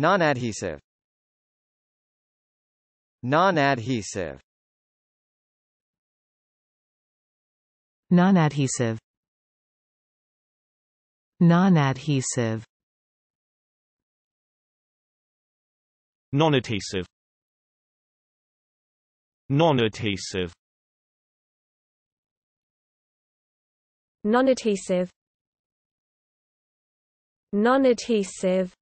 Non-adhesive Non-adhesive Non-adhesive Non-adhesive Non-adhesive Non-adhesive Non-adhesive Non-adhesive